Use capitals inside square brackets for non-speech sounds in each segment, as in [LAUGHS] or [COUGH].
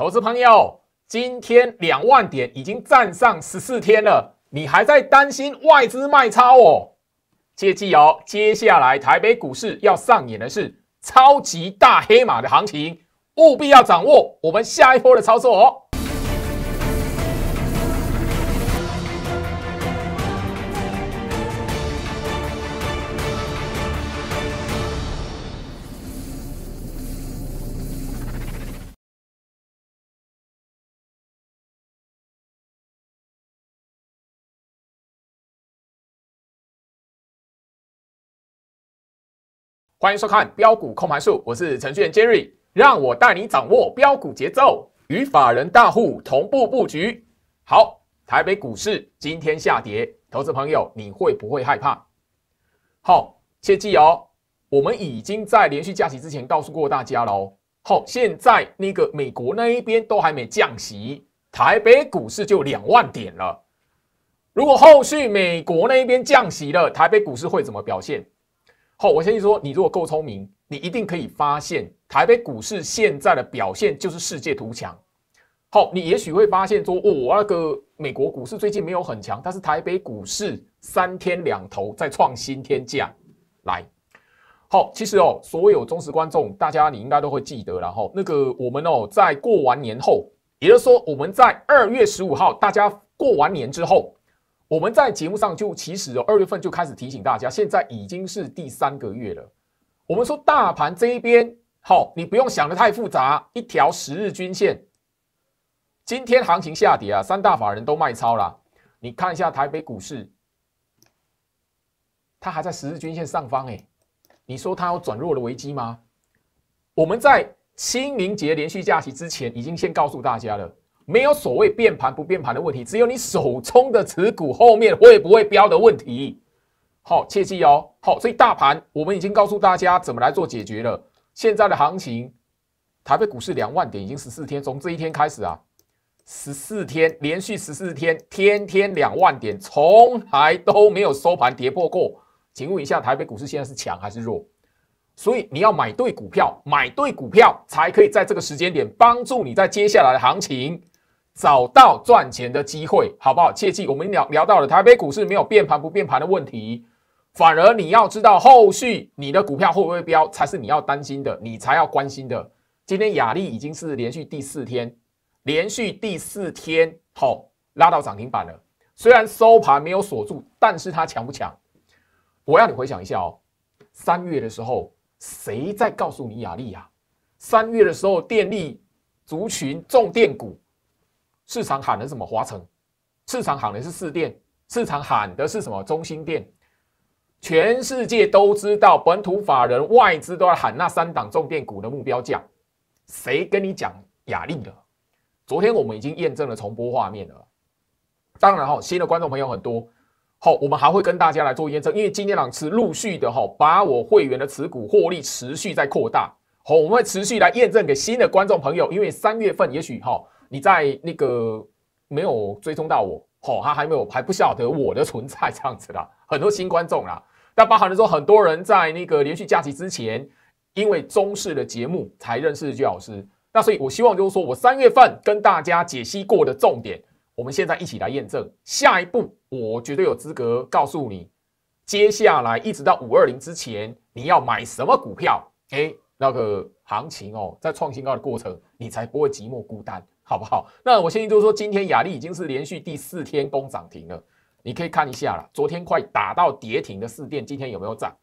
投资朋友，今天两万点已经站上十四天了，你还在担心外资卖超哦？切记哦，接下来台北股市要上演的是超级大黑马的行情，务必要掌握我们下一波的操作哦。欢迎收看《标股控盘术》，我是程序员 Jerry，让我带你掌握标股节奏，与法人大户同步布局。好，台北股市今天下跌，投资朋友你会不会害怕？好，切记哦，我们已经在连续假息之前告诉过大家喽。好，现在那个美国那一边都还没降息，台北股市就两万点了。如果后续美国那一边降息了，台北股市会怎么表现？好，我先说，你如果够聪明，你一定可以发现，台北股市现在的表现就是世界图强。好，你也许会发现说，我那个美国股市最近没有很强，但是台北股市三天两头在创新天价。来，好，其实哦，所有忠实观众，大家你应该都会记得了哈。那个我们哦，在过完年后，也就是说我们在二月十五号，大家过完年之后。我们在节目上就其实哦，二月份就开始提醒大家，现在已经是第三个月了。我们说大盘这一边，好，你不用想得太复杂，一条十日均线，今天行情下跌啊，三大法人都卖超了。你看一下台北股市，它还在十日均线上方哎，你说它有转弱的危机吗？我们在清明节连续假期之前已经先告诉大家了。没有所谓变盘不变盘的问题，只有你手中的持股后面会不会标的问题。好，切记哦。好，所以大盘我们已经告诉大家怎么来做解决了。现在的行情，台北股市两万点已经十四天，从这一天开始啊，十四天连续十四天天天两万点，从来都没有收盘跌破过。请问一下，台北股市现在是强还是弱？所以你要买对股票，买对股票才可以在这个时间点帮助你在接下来的行情。找到赚钱的机会，好不好？切记，我们聊聊到了台北股市没有变盘不变盘的问题，反而你要知道后续你的股票会不会飙，才是你要担心的，你才要关心的。今天雅力已经是连续第四天，连续第四天，好拉到涨停板了。虽然收盘没有锁住，但是它强不强？我要你回想一下哦，三月的时候谁在告诉你雅力啊？三月的时候电力族群重电股。市场喊的什么华城，市场喊的是四电，市场喊的是什么中心电？全世界都知道，本土法人外资都在喊那三档重电股的目标价。谁跟你讲雅力的？昨天我们已经验证了重播画面了。当然哈，新的观众朋友很多，好，我们还会跟大家来做验证，因为今天两次陆续的哈，把我会员的持股获利持续在扩大。好，我们会持续来验证给新的观众朋友，因为三月份也许哈。你在那个没有追踪到我哦，他还没有还不晓得我的存在这样子的很多新观众啦。那包含了说，很多人在那个连续假期之前，因为中式的节目才认识居老师。那所以，我希望就是说我三月份跟大家解析过的重点，我们现在一起来验证。下一步，我绝对有资格告诉你，接下来一直到五二零之前，你要买什么股票？诶，那个行情哦，在创新高的过程，你才不会寂寞孤单。好不好？那我相信就是说，今天雅丽已经是连续第四天攻涨停了。你可以看一下了，昨天快打到跌停的四电，今天有没有涨？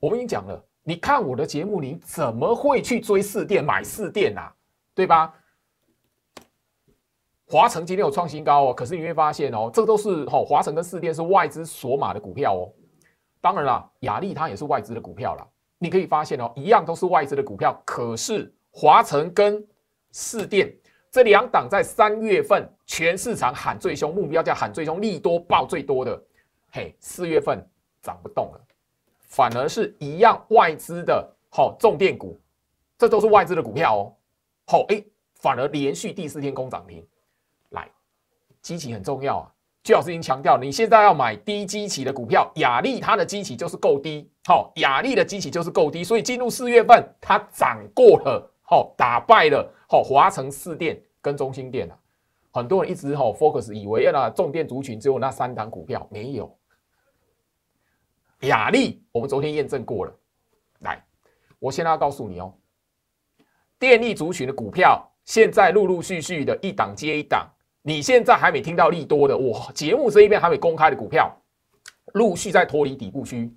我跟你讲了，你看我的节目，你怎么会去追四电买四电啊？对吧？华晨今天有创新高哦，可是你会发现哦，这都是哦，华晨跟四电是外资所买的股票哦。当然了，雅丽它也是外资的股票了。你可以发现哦，一样都是外资的股票，可是华晨跟四电。这两档在三月份全市场喊最凶，目标价喊最凶，利多报最多的。嘿，四月份涨不动了，反而是一样外资的，好重电股，这都是外资的股票哦。好，哎，反而连续第四天攻涨停。来，机器很重要啊，最老师已经强调，你现在要买低基期的股票，雅丽它的机器就是够低，好，雅丽的机器就是够低，所以进入四月份它涨过了。哦，打败了好华城四店跟中心店啊，很多人一直哦、focus 以为啊重电族群只有那三档股票，没有雅力。我们昨天验证过了，来，我现在要告诉你哦，电力族群的股票现在陆陆续续的一档接一档，你现在还没听到利多的，我节目这一边还没公开的股票，陆续在脱离底部区。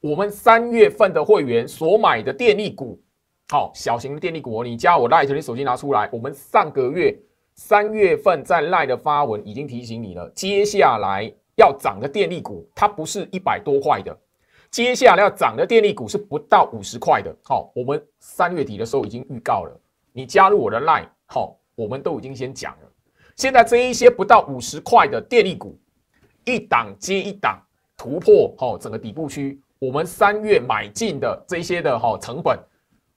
我们三月份的会员所买的电力股。好，小型的电力股，你加我 l i g h t 你手机拿出来。我们上个月三月份在 l i h t 的发文已经提醒你了，接下来要涨的电力股，它不是一百多块的，接下来要涨的电力股是不到五十块的。好，我们三月底的时候已经预告了，你加入我的 line，好，我们都已经先讲了。现在这一些不到五十块的电力股，一档接一档突破，好，整个底部区，我们三月买进的这些的哈成本。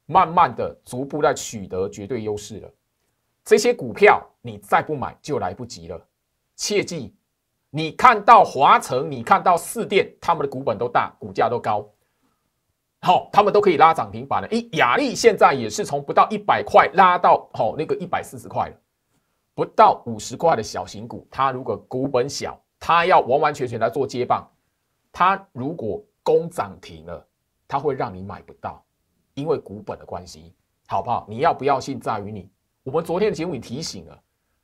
慢慢的，逐步在取得绝对优势了。这些股票你再不买就来不及了。切记，你看到华晨，你看到四电，他们的股本都大，股价都高，好，他们都可以拉涨停板了。一雅丽现在也是从不到一百块拉到好那个一百四十块了。不到五十块的小型股，它如果股本小，它要完完全全来做接棒，它如果攻涨停了，它会让你买不到。因为股本的关系，好不好？你要不要信？在于你。我们昨天的节目也提醒了，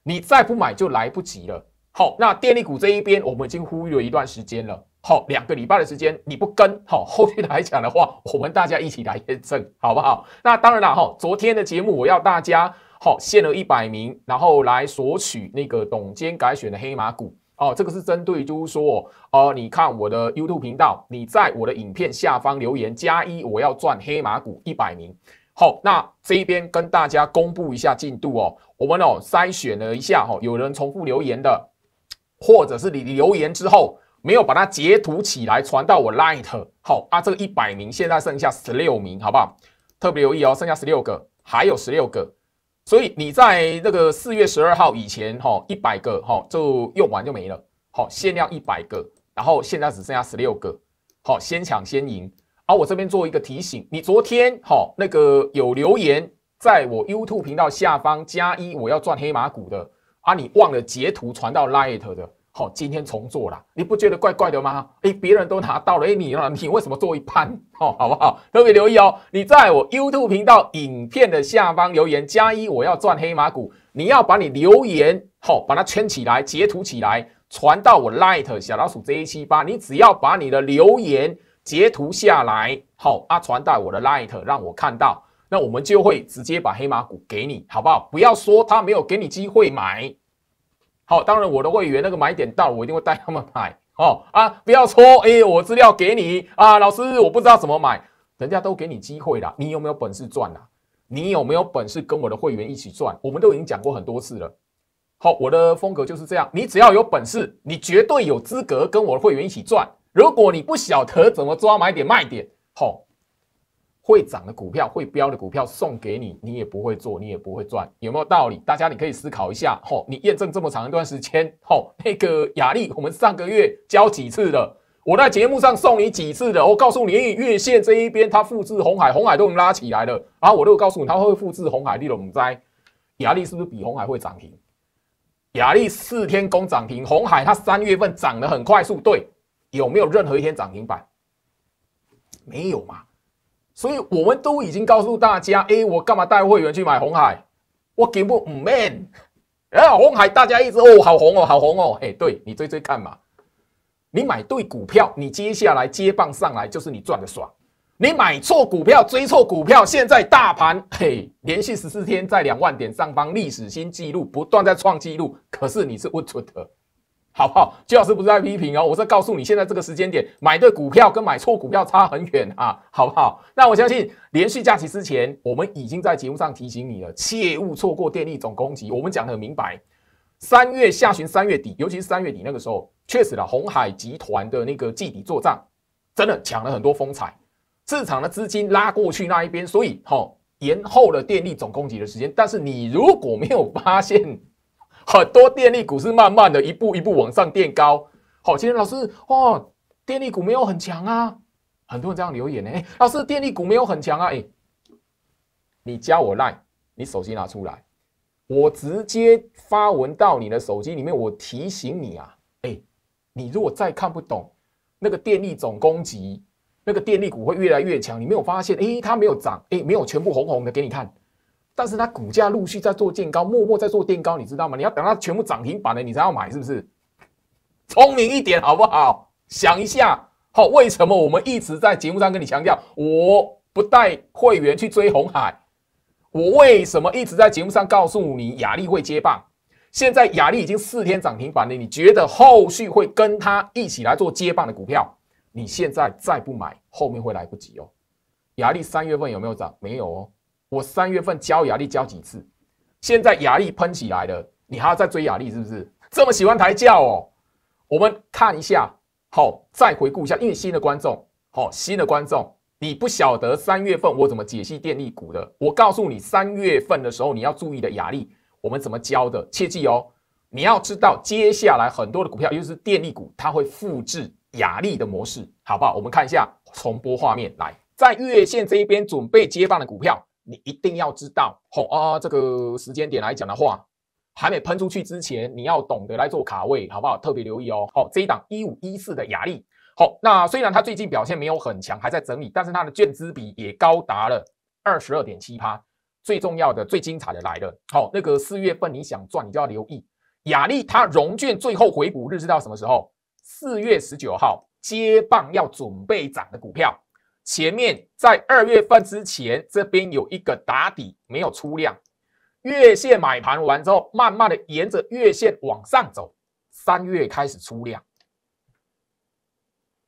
你再不买就来不及了。好，那电力股这一边我们已经呼吁了一段时间了。好，两个礼拜的时间你不跟，好，[LAUGHS] 后天来讲的话，我们大家一起来验证，好不好？那当然了，哈，昨天的节目我要大家好限了一百名，然后来索取那个董监改选的黑马股。哦，这个是针对，就是说，哦，你看我的 YouTube 频道，你在我的影片下方留言加一，我要赚黑马股一百名。好，那这边跟大家公布一下进度哦。我们哦筛选了一下哈，有人重复留言的，或者是你留言之后没有把它截图起来传到我 Light。好，啊，这个一百名现在剩下十六名，好不好？特别留意哦，剩下十六个，还有十六个。所以你在那个四月十二号以前哈，一百个哈就用完就没了，好限量一百个，然后现在只剩下十六个，好先抢先赢。啊，我这边做一个提醒，你昨天哈那个有留言在我 YouTube 频道下方加一，我要赚黑马股的，啊你忘了截图传到 Light 的。好，今天重做了，你不觉得怪怪的吗？哎，别人都拿到了，哎，你呢？你为什么做一盘？哦，好不好？特别留意哦，你在我 YouTube 频道影片的下方留言加一，我要赚黑马股。你要把你留言好，把它圈起来，截图起来，传到我 Light 小老鼠 J 七八。你只要把你的留言截图下来，好啊，传到我的 Light 让我看到，那我们就会直接把黑马股给你，好不好？不要说他没有给你机会买。好，当然我的会员那个买点到，我一定会带他们买 [LAUGHS] 哦啊！不要说，哎，我资料给你啊，老师，我不知道怎么买，人家都给你机会了，你有没有本事赚啊？你有没有本事跟我的会员一起赚？我们都已经讲过很多次了。好，我的风格就是这样，你只要有本事，你绝对有资格跟我的会员一起赚。如果你不晓得怎么抓买点卖点，好。会涨的股票，会飙的股票送给你，你也不会做，你也不会赚，有没有道理？大家你可以思考一下。吼，你验证这么长一段时间，吼，那个雅丽，我们上个月教几次的，我在节目上送你几次的，我告诉你，月线这一边它复制红海，红海都拉起来了然后我如果告诉你，它会复制红海，绿龙灾，雅丽是不是比红海会涨停？雅丽四天攻涨停，红海它三月份涨得很快速，对，有没有任何一天涨停板？没有嘛？所以我们都已经告诉大家，哎，我干嘛带会员去买红海？我给不唔 man？哎，红海大家一直哦，好红哦，好红哦，哎，对你追追看嘛。你买对股票，你接下来接棒上来就是你赚的爽。你买错股票，追错股票，现在大盘嘿，连续十四天在两万点上方，历史新纪录，不断在创纪录。可是你是唔出的，好不好？就老师不是在批评哦，我在告诉你，现在这个时间点买对股票跟买错股票差很远啊，好不好？那我相信，连续假期之前，我们已经在节目上提醒你了，切勿错过电力总供给。我们讲的明白，三月下旬、三月底，尤其是三月底那个时候，确实了，红海集团的那个季底做账，真的抢了很多风采，市场的资金拉过去那一边，所以哈延后了电力总供给的时间。但是你如果没有发现。很多电力股是慢慢的一步一步往上垫高。好，今天老师哦，电力股没有很强啊，很多人这样留言呢。哎，老师，电力股没有很强啊。哎，你加我 Line，你手机拿出来，我直接发文到你的手机里面，我提醒你啊。哎，你如果再看不懂那个电力总供给，那个电力股会越来越强。你没有发现？哎，它没有涨，哎，没有全部红红的给你看。但是它股价陆续在做建高，默默在做垫高，你知道吗？你要等它全部涨停板了，你才要买，是不是？聪明一点好不好？想一下，好，为什么我们一直在节目上跟你强调，我不带会员去追红海？我为什么一直在节目上告诉你雅丽会接棒？现在雅丽已经四天涨停板了，你觉得后续会跟他一起来做接棒的股票？你现在再不买，后面会来不及哦。雅丽三月份有没有涨？没有哦。我三月份教雅力教几次，现在雅力喷起来了，你还要再追雅力是不是？这么喜欢抬轿哦？我们看一下，好，再回顾一下，因为新的观众，好，新的观众，你不晓得三月份我怎么解析电力股的，我告诉你，三月份的时候你要注意的雅力，我们怎么教的，切记哦，你要知道接下来很多的股票，尤其是电力股，它会复制雅力的模式，好不好？我们看一下重播画面，来，在月线这一边准备接棒的股票。你一定要知道，好啊，这个时间点来讲的话，还没喷出去之前，你要懂得来做卡位，好不好？特别留意哦。好，这一档一五一四的雅丽，好，那虽然它最近表现没有很强，还在整理，但是它的券资比也高达了二十二点七趴。最重要的、最精彩的来了，好，那个四月份你想赚，你就要留意雅丽它融券最后回股日是到什么时候？四月十九号接棒要准备涨的股票。前面在二月份之前，这边有一个打底，没有出量。月线买盘完之后，慢慢的沿着月线往上走。三月开始出量，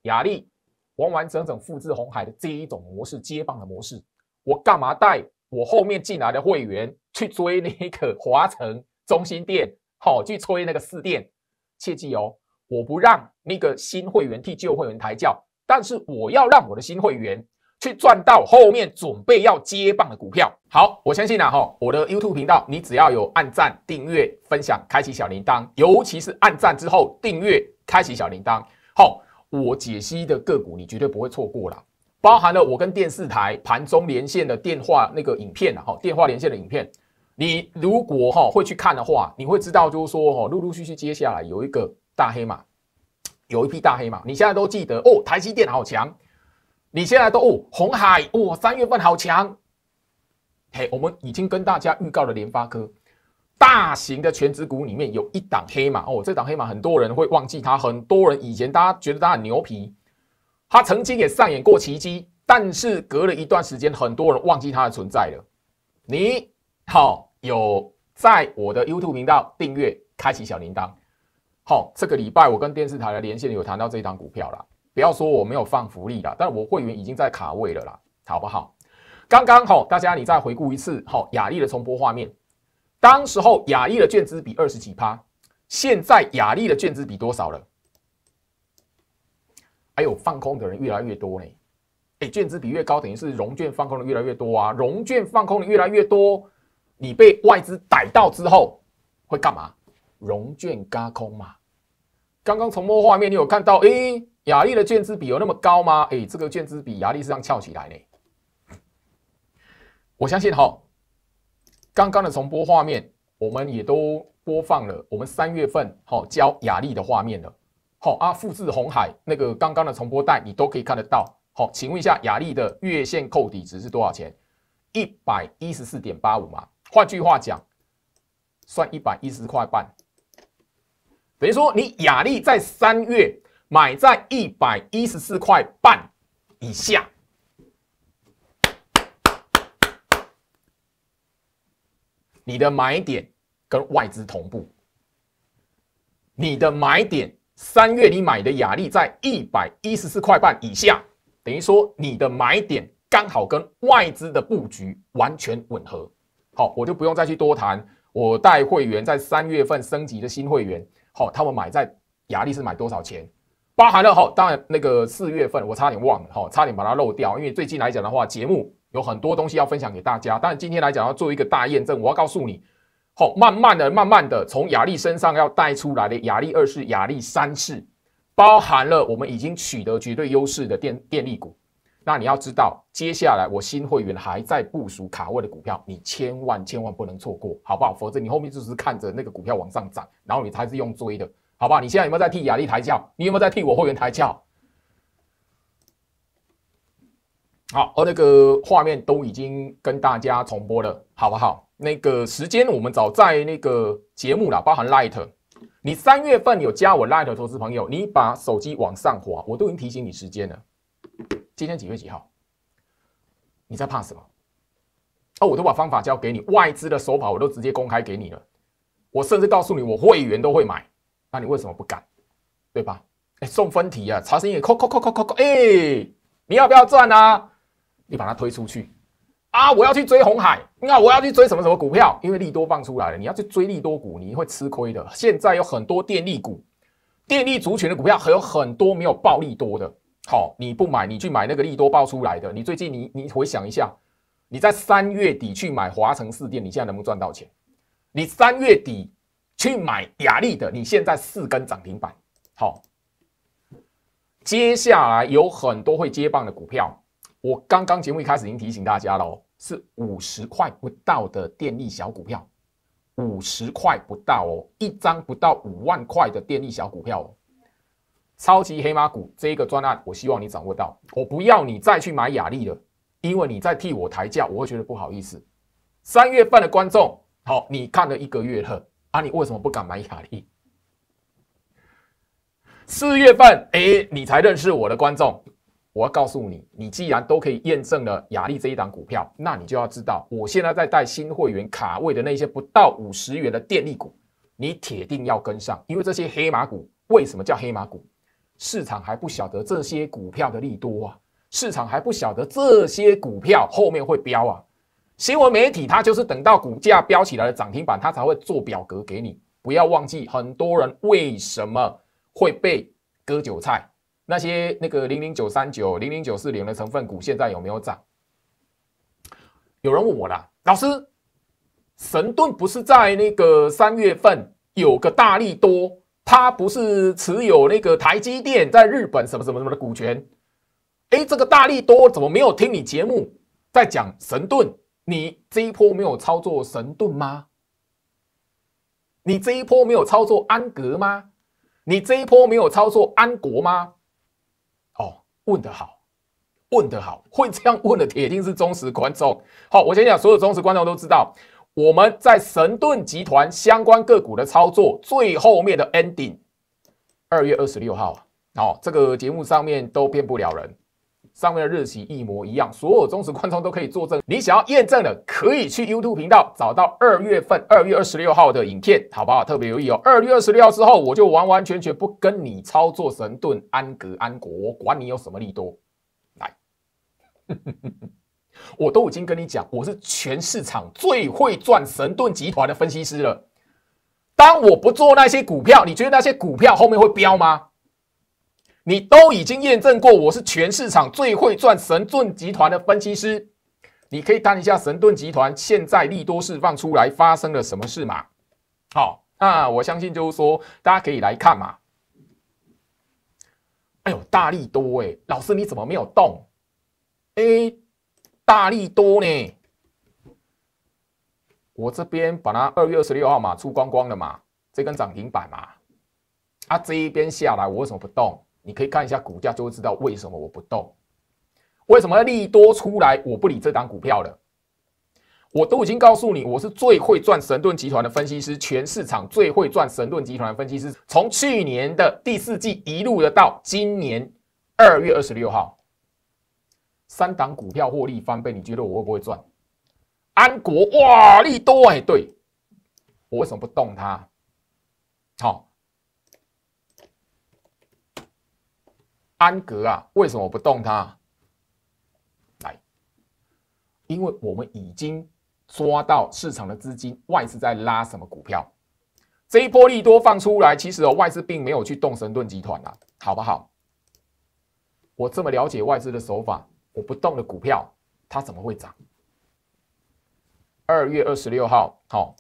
雅丽完完整整复制红海的这一种模式，接棒的模式。我干嘛带我后面进来的会员去追那个华城中心店？好，去追那个四店。切记哦，我不让那个新会员替旧会员抬轿。但是我要让我的新会员去赚到后面准备要接棒的股票。好，我相信啊哈，我的 YouTube 频道，你只要有按赞、订阅、分享、开启小铃铛，尤其是按赞之后订阅、开启小铃铛，好，我解析的个股你绝对不会错过了，包含了我跟电视台盘中连线的电话那个影片啊哈，电话连线的影片，你如果哈会去看的话，你会知道就是说哈，陆陆续续接下来有一个大黑马。有一批大黑马，你现在都记得哦。台积电好强，你现在都哦红海哦三月份好强。嘿，我们已经跟大家预告了联发科。大型的全职股里面有一档黑马哦，这档黑马很多人会忘记它，很多人以前大家觉得它很牛皮，它曾经也上演过奇迹，但是隔了一段时间，很多人忘记它的存在了。你好，有在我的 YouTube 频道订阅，开启小铃铛。好，这个礼拜我跟电视台的连线有谈到这一档股票了。不要说我没有放福利了，但我会员已经在卡位了啦，好不好？刚刚好，大家你再回顾一次，好，雅丽的重播画面。当时候雅丽的券资比二十几趴，现在雅丽的券资比多少了？哎呦，放空的人越来越多呢。哎，券资比越高，等于是融券放空的越来越多啊。融券放空的越来越多，你被外资逮到之后会干嘛？融券加空嘛？刚刚重播画面，你有看到？诶，雅丽的券资比有那么高吗？诶，这个卷资比雅丽是这样翘起来呢。我相信哈，刚刚的重播画面，我们也都播放了。我们三月份好教雅丽的画面了。好啊，复制红海那个刚刚的重播带，你都可以看得到。好，请问一下，雅丽的月线扣底值是多少钱？一百一十四点八五嘛。换句话讲，算一百一十块半。等于说，你雅丽在三月买在一百一十四块半以下，你的买点跟外资同步。你的买点三月你买的雅丽在一百一十四块半以下，等于说你的买点刚好跟外资的布局完全吻合。好，我就不用再去多谈。我带会员在三月份升级的新会员。好，他们买在雅力是买多少钱？包含了哈，当然那个四月份我差点忘了哈，差点把它漏掉，因为最近来讲的话，节目有很多东西要分享给大家。但是今天来讲要做一个大验证，我要告诉你，好，慢慢的、慢慢的从雅力身上要带出来的雅力二是雅力三是包含了我们已经取得绝对优势的电电力股。那你要知道，接下来我新会员还在部署卡位的股票，你千万千万不能错过，好不好？否则你后面就是看着那个股票往上涨，然后你才是用追的，好不好？你现在有没有在替雅利抬轿？你有没有在替我会员抬轿？好，那个画面都已经跟大家重播了，好不好？那个时间我们早在那个节目了，包含 Lite，你三月份有加我 Lite 投资朋友，你把手机往上滑，我都已经提醒你时间了。今天几月几号？你在怕什么？哦，我都把方法教给你，外资的手法我都直接公开给你了。我甚至告诉你，我会员都会买，那你为什么不敢？对吧？哎，送分题啊，查生意，扣扣扣扣扣扣！哎，你要不要赚啊？你把它推出去啊！我要去追红海，那我要去追什么什么股票？因为利多放出来了，你要去追利多股，你会吃亏的。现在有很多电力股、电力族群的股票还有很多没有暴利多的。好，你不买，你去买那个利多爆出来的。你最近你你回想一下，你在三月底去买华城四店，你现在能不能赚到钱？你三月底去买雅丽的，你现在四根涨停板。好，接下来有很多会接棒的股票。我刚刚节目一开始已经提醒大家喽，是五十块不到的电力小股票，五十块不到哦，一张不到五万块的电力小股票。超级黑马股这一个专案，我希望你掌握到。我不要你再去买雅丽了，因为你在替我抬价，我会觉得不好意思。三月份的观众，好，你看了一个月了，啊，你为什么不敢买雅丽？四月份，哎，你才认识我的观众，我要告诉你，你既然都可以验证了雅丽这一档股票，那你就要知道，我现在在带新会员卡位的那些不到五十元的电力股，你铁定要跟上，因为这些黑马股为什么叫黑马股？市场还不晓得这些股票的利多啊，市场还不晓得这些股票后面会飙啊。新闻媒体它就是等到股价飙起来的涨停板，它才会做表格给你。不要忘记，很多人为什么会被割韭菜？那些那个零零九三九、零零九四零的成分股，现在有没有涨？有人问我了，老师，神盾不是在那个三月份有个大力多？他不是持有那个台积电在日本什么什么什么的股权？哎，这个大力多怎么没有听你节目在讲神盾？你这一波没有操作神盾吗？你这一波没有操作安格吗？你这一波没有操作安国吗？哦，问得好，问得好，会这样问的铁定是忠实观众。好，我先讲，所有忠实观众都知道。我们在神盾集团相关个股的操作最后面的 ending，二月二十六号，好，这个节目上面都骗不了人，上面的日期一模一样，所有忠实观众都可以作证。你想要验证的，可以去 YouTube 频道找到二月份二月二十六号的影片，好不好？特别留意哦，二月二十六号之后，我就完完全全不跟你操作神盾、安格、安国，管你有什么利多，来。我都已经跟你讲，我是全市场最会赚神盾集团的分析师了。当我不做那些股票，你觉得那些股票后面会飙吗？你都已经验证过，我是全市场最会赚神盾集团的分析师。你可以看一下神盾集团现在利多释放出来发生了什么事嘛？好，那我相信就是说大家可以来看嘛。哎呦，大力多哎，老师你怎么没有动？哎。大力多呢，我这边把它二月二十六号嘛出光光了嘛，这根涨停板嘛，啊这一边下来我为什么不动？你可以看一下股价就会知道为什么我不动。为什么利多出来我不理这档股票了？我都已经告诉你，我是最会赚神盾集团的分析师，全市场最会赚神盾集团的分析师，从去年的第四季一路的到今年二月二十六号。三档股票获利翻倍，你觉得我会不会赚？安国哇，利多哎，对，我为什么不动它？好，安格啊，为什么不动它？来，因为我们已经抓到市场的资金，外资在拉什么股票？这一波利多放出来，其实哦，外资并没有去动神盾集团啊，好不好？我这么了解外资的手法。我不动的股票，它怎么会涨？二月二十六号，好，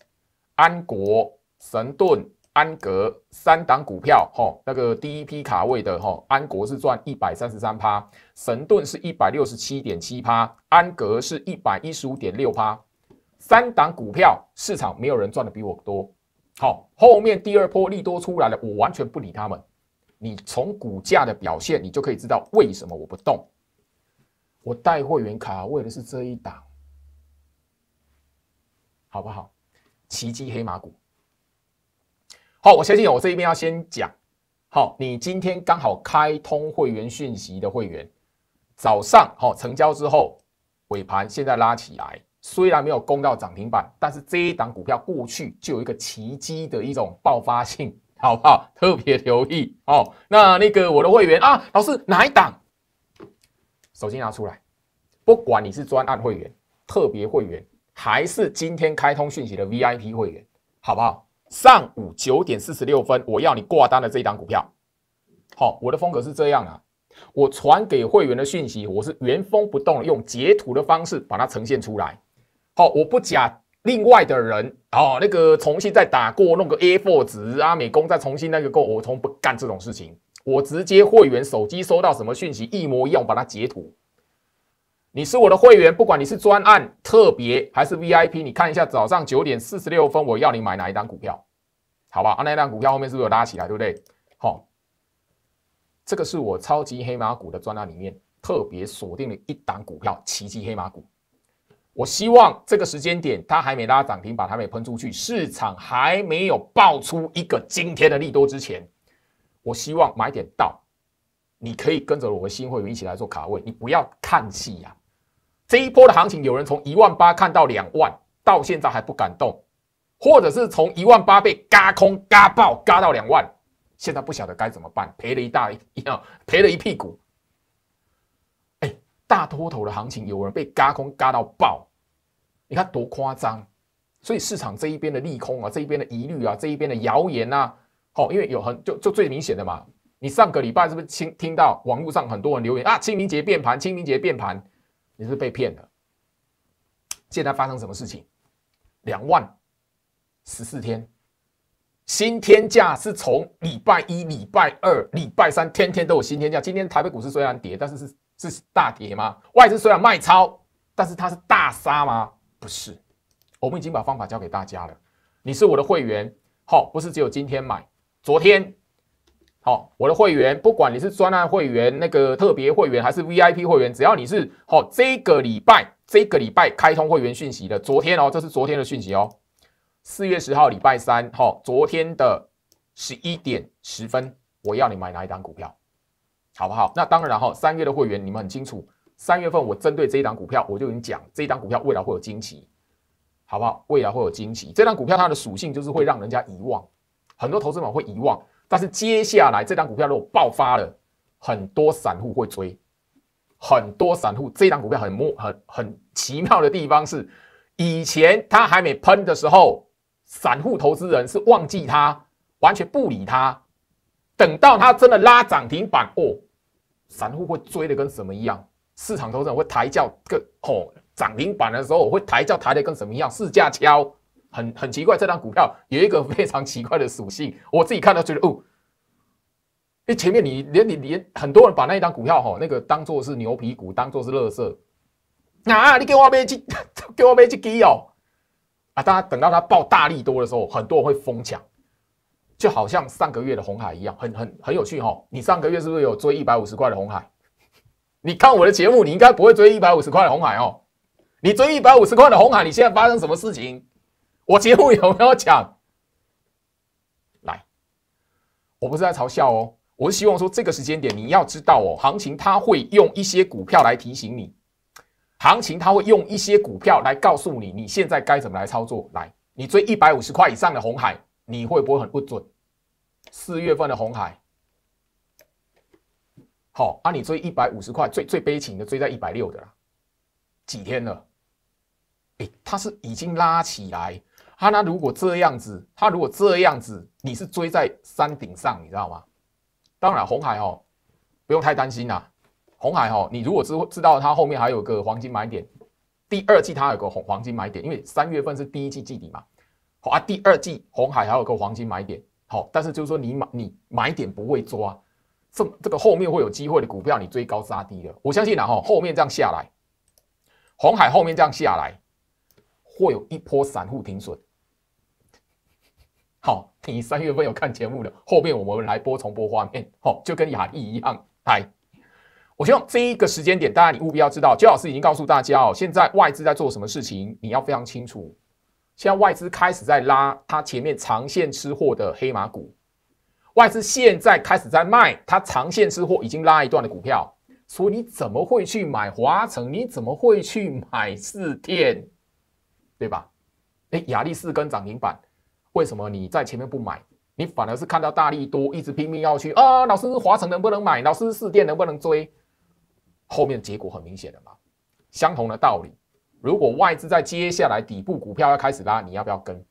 安国、神盾、安格三档股票，哈，那个第一批卡位的，哈，安国是赚一百三十三趴，神盾是一百六十七点七趴，安格是一百一十五点六趴，三档股票市场没有人赚的比我多。好，后面第二波利多出来了，我完全不理他们。你从股价的表现，你就可以知道为什么我不动。我带会员卡为的是这一档，好不好？奇迹黑马股，好，我相信我这一边要先讲。好，你今天刚好开通会员讯息的会员，早上好成交之后，尾盘现在拉起来，虽然没有攻到涨停板，但是这一档股票过去就有一个奇迹的一种爆发性，好不好？特别留意哦。那那个我的会员啊，老师哪一档？手机拿出来，不管你是专案会员、特别会员，还是今天开通讯息的 VIP 会员，好不好？上午九点四十六分，我要你挂单的这一张股票。好，我的风格是这样啊，我传给会员的讯息，我是原封不动的用截图的方式把它呈现出来。好，我不假另外的人，哦，那个重新再打过，弄个 A four 啊，美工再重新那个过，我从不干这种事情。我直接会员手机收到什么讯息一模一样，我把它截图。你是我的会员，不管你是专案、特别还是 VIP，你看一下早上九点四十六分，我要你买哪一档股票？好吧，那一档股票后面是不是有拉起来，对不对？好，这个是我超级黑马股的专案里面特别锁定的一档股票，奇迹黑马股。我希望这个时间点它还没拉涨停，把它没喷出去，市场还没有爆出一个惊天的利多之前。我希望买点到，你可以跟着我的新会员一起来做卡位，你不要看戏呀。这一波的行情，有人从一万八看到两万，到现在还不敢动，或者是从一万八被嘎空嘎爆嘎到两万，现在不晓得该怎么办，赔了一大一样，[LAUGHS] 赔了一屁股。哎，大多头的行情，有人被嘎空嘎到爆，你看多夸张！所以市场这一边的利空啊，这一边的疑虑啊，这一边的谣言啊。哦，因为有很就就最明显的嘛，你上个礼拜是不是听听到网络上很多人留言啊？清明节变盘，清明节变盘，你是被骗的。现在发生什么事情？两万十四天新天价是从礼拜一、礼拜二、礼拜三天天都有新天价。今天台北股市虽然跌，但是是是大跌吗？外资虽然卖超，但是它是大杀吗？不是，我们已经把方法教给大家了。你是我的会员，好，不是只有今天买。昨天，好，我的会员，不管你是专案会员、那个特别会员还是 V I P 会员，只要你是好这个礼拜，这个礼拜开通会员讯息的，昨天哦，这是昨天的讯息哦，四月十号礼拜三，好，昨天的十一点十分，我要你买哪一档股票，好不好？那当然哈，三月的会员你们很清楚，三月份我针对这一档股票，我就已经讲，这一档股票未来会有惊奇。好不好？未来会有惊喜，这张股票它的属性就是会让人家遗忘。很多投资者会遗忘，但是接下来这张股票如果爆发了，很多散户会追。很多散户，这张股票很莫很很奇妙的地方是，以前它还没喷的时候，散户投资人是忘记它，完全不理它。等到它真的拉涨停板哦，散户会追的跟什么一样？市场投资人会抬轿跟哦涨停板的时候，我会抬轿抬的跟什么一样？四架桥。很很奇怪，这张股票有一个非常奇怪的属性，我自己看到觉得哦，因为前面你连你连很多人把那一张股票哈，那个当做是牛皮股，当做是垃圾，啊，你给我买几，给 [LAUGHS] 我没几基哦，啊，大家等到它爆大力多的时候，很多人会疯抢，就好像上个月的红海一样，很很很有趣哈。你上个月是不是有追一百五十块的红海？[LAUGHS] 你看我的节目，你应该不会追一百五十块的红海哦。你追一百五十块的红海，你现在发生什么事情？我节目有没有讲？来，我不是在嘲笑哦，我是希望说这个时间点你要知道哦，行情它会用一些股票来提醒你，行情它会用一些股票来告诉你你现在该怎么来操作。来，你追一百五十块以上的红海，你会不会很不准？四月份的红海，好，啊，你追一百五十块，最最悲情的追在一百六的，啦，几天了？哎，它是已经拉起来。他那如果这样子，他如果这样子，你是追在山顶上，你知道吗？当然，红海哦，不用太担心啦。红海哦，你如果知知道它后面还有个黄金买点，第二季它有个黄黄金买点，因为三月份是第一季季底嘛。好啊，第二季红海还有个黄金买点，好，但是就是说你买你买点不会抓，这这个后面会有机会的股票，你追高杀低了。我相信呐，哈，后面这样下来，红海后面这样下来，会有一波散户停损。好，你三月份有看节目的，后面我们来播重播画面。好，就跟雅丽一样，嗨。我希望这一个时间点，大家你务必要知道，焦老师已经告诉大家哦，现在外资在做什么事情，你要非常清楚。现在外资开始在拉他前面长线吃货的黑马股，外资现在开始在卖他长线吃货已经拉一段的股票，所以你怎么会去买华城？你怎么会去买四天？对吧？哎，亚力士跟涨停板。为什么你在前面不买，你反而是看到大力多，一直拼命要去啊？老师华城能不能买？老师四电能不能追？后面结果很明显的嘛。相同的道理，如果外资在接下来底部股票要开始拉，你要不要跟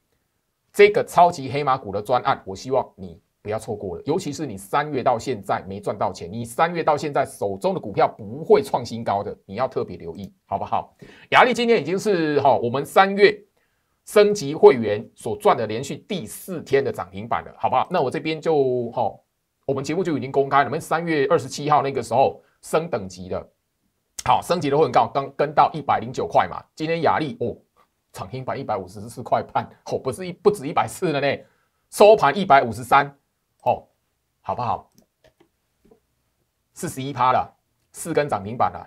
这个超级黑马股的专案？我希望你不要错过了。尤其是你三月到现在没赚到钱，你三月到现在手中的股票不会创新高的，你要特别留意，好不好？雅丽今天已经是哈，我们三月。升级会员所赚的连续第四天的涨停板了，好不好？那我这边就哦，我们节目就已经公开了，我们三月二十七号那个时候升等级的，好，升级的会员刚刚跟到一百零九块嘛。今天雅丽哦，涨停板一百五十四块半，哦，不是一不止一百四了呢，收盘一百五十三，哦，好不好？四十一趴了，四根涨停板了。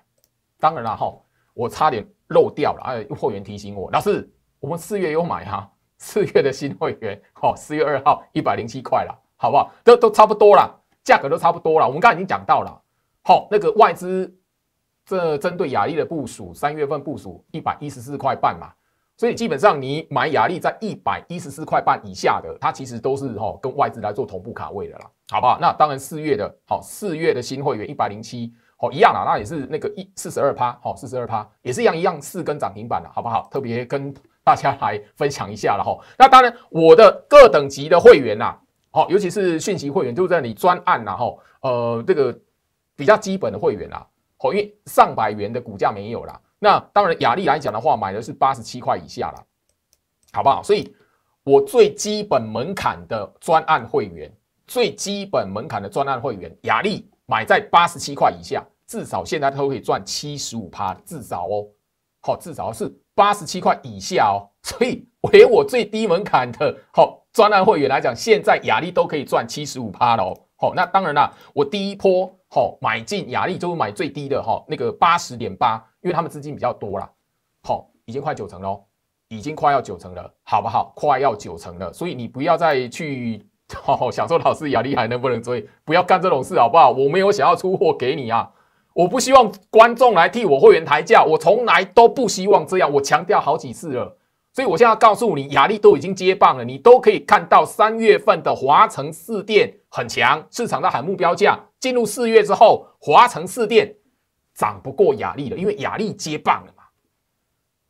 当然了，哈，我差点漏掉了，哎，用会员提醒我，老是。我们四月有买哈，四月的新会员哦，四月二号一百零七块了，好不好？都都差不多了，价格都差不多了。我们刚才已经讲到了，好，那个外资这针对雅利的部署，三月份部署一百一十四块半嘛，所以基本上你买雅利在一百一十四块半以下的，它其实都是哈跟外资来做同步卡位的啦，好不好？那当然四月的，好，四月的新会员一百零七，好一样啊，那也是那个一四十二趴，好四十二趴也是一样一样四根涨停板的，好不好？特别跟。大家来分享一下了哈，那当然我的各等级的会员呐，好，尤其是讯息会员就在你专案然哈，呃，这个比较基本的会员啦，好，因为上百元的股价没有啦。那当然雅丽来讲的话，买的是八十七块以下啦，好不好？所以，我最基本门槛的专案会员，最基本门槛的专案会员，雅丽买在八十七块以下，至少现在都可以赚七十五趴，至少哦，好，至少是。八十七块以下哦，所以为我最低门槛的好专案会员来讲，现在雅丽都可以赚七十五趴了哦。好，那当然啦，我第一波好买进雅丽就买最低的哈那个八十点八，因为他们资金比较多啦，好，已经快九成喽，已经快要九成了，好不好？快要九成了，所以你不要再去 [LAUGHS] 好好享受老师雅丽还能不能追，不要干这种事，好不好？我没有想要出货给你啊。我不希望观众来替我会员抬价，我从来都不希望这样，我强调好几次了。所以我现在告诉你，雅丽都已经接棒了，你都可以看到三月份的华城四店很强，市场在喊目标价。进入四月之后，华城四店涨不过雅丽了，因为雅丽接棒了嘛。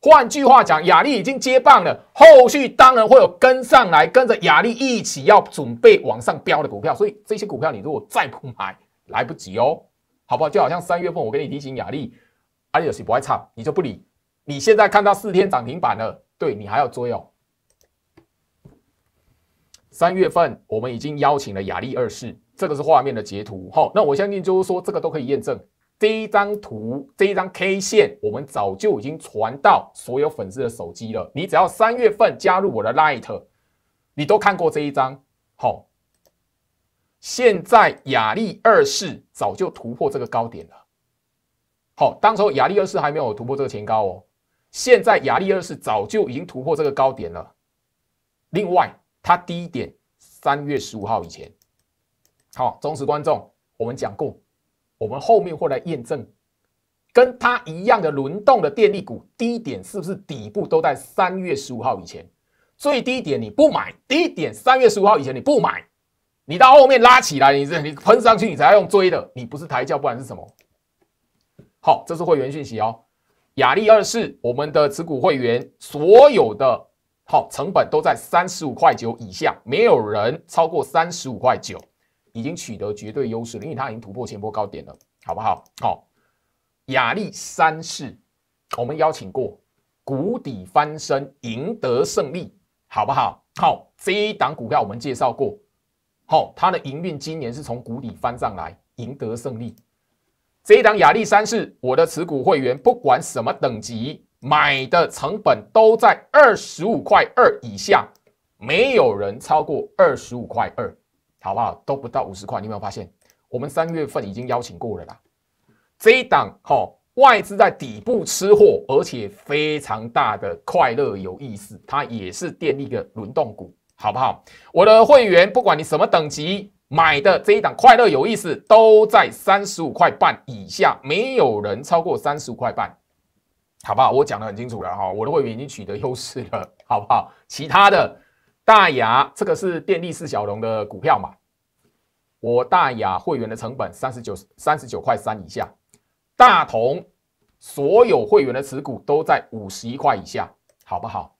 换句话讲，雅丽已经接棒了，后续当然会有跟上来，跟着雅丽一起要准备往上飙的股票。所以这些股票你如果再不买，来不及哦。好不好？就好像三月份我给你提醒雅丽，雅丽二世不爱唱，你就不理。你现在看到四天涨停板了，对你还要追哦。三月份我们已经邀请了雅丽二世，这个是画面的截图。好，那我相信就是说这个都可以验证。第一张图这一张 K 线，我们早就已经传到所有粉丝的手机了。你只要三月份加入我的 l i g h t 你都看过这一张。好。现在雅利二世早就突破这个高点了，好，当时候雅利二世还没有突破这个前高哦，现在雅利二世早就已经突破这个高点了。另外，它低点三月十五号以前，好，忠实观众，我们讲过，我们后面会来验证，跟它一样的轮动的电力股低点是不是底部都在三月十五号以前？最低点你不买，低点三月十五号以前你不买。你到后面拉起来，你是你喷上去，你才要用追的，你不是抬轿，不然是什么？好，这是会员讯息哦。雅丽二世，我们的持股会员所有的好成本都在三十五块九以下，没有人超过三十五块九，已经取得绝对优势，因为它已经突破前波高点了，好不好？好。雅丽三世，我们邀请过，谷底翻身，赢得胜利，好不好？好。这一档股票我们介绍过。好，它的营运今年是从谷底翻上来，赢得胜利。这一档亚历山是我的持股会员不管什么等级买的成本都在二十五块二以下，没有人超过二十五块二，好不好？都不到五十块。你有没有发现？我们三月份已经邀请过了啦。这一档好，外资在底部吃货，而且非常大的快乐有意思。它也是电力的轮动股。好不好？我的会员，不管你什么等级买的这一档快乐有意思，都在三十五块半以下，没有人超过三十五块半，好不好？我讲的很清楚了哈，我的会员已经取得优势了，好不好？其他的大雅，这个是电力四小龙的股票嘛？我大雅会员的成本三十九三十九块三以下，大同所有会员的持股都在五十一块以下，好不好？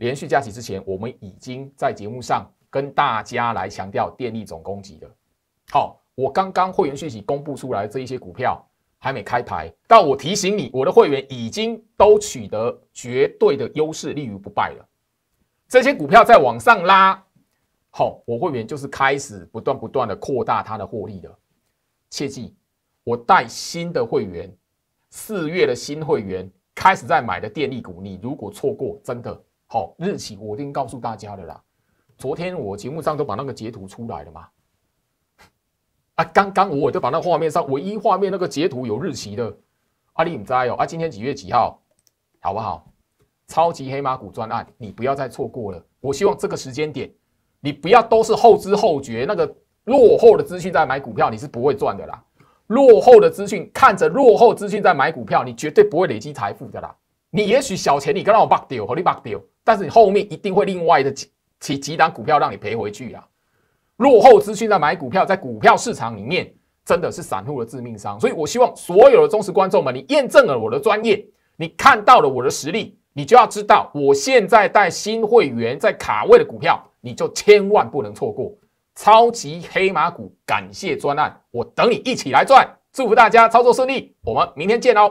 连续加息之前，我们已经在节目上跟大家来强调电力总供给的。好，我刚刚会员讯息公布出来这一些股票还没开牌，但我提醒你，我的会员已经都取得绝对的优势，立于不败了。这些股票在往上拉，好，我会员就是开始不断不断的扩大他的获利的。切记，我带新的会员，四月的新会员开始在买的电力股，你如果错过，真的。好日期我一定告诉大家的啦。昨天我节目上都把那个截图出来了嘛？啊，刚刚我就把那画面上唯一画面那个截图有日期的，阿狸你在哦？啊，今天几月几号？好不好？超级黑马股专案，你不要再错过了。我希望这个时间点，你不要都是后知后觉，那个落后的资讯在买股票，你是不会赚的啦。落后的资讯，看着落后资讯在买股票，你绝对不会累积财富的啦。你也许小钱，你跟让我爆掉，和你爆掉。但是你后面一定会另外的几几几档股票让你赔回去啊！落后资讯在买股票，在股票市场里面真的是散户的致命伤。所以我希望所有的忠实观众们，你验证了我的专业，你看到了我的实力，你就要知道我现在带新会员在卡位的股票，你就千万不能错过超级黑马股。感谢专案，我等你一起来赚。祝福大家操作顺利，我们明天见哦。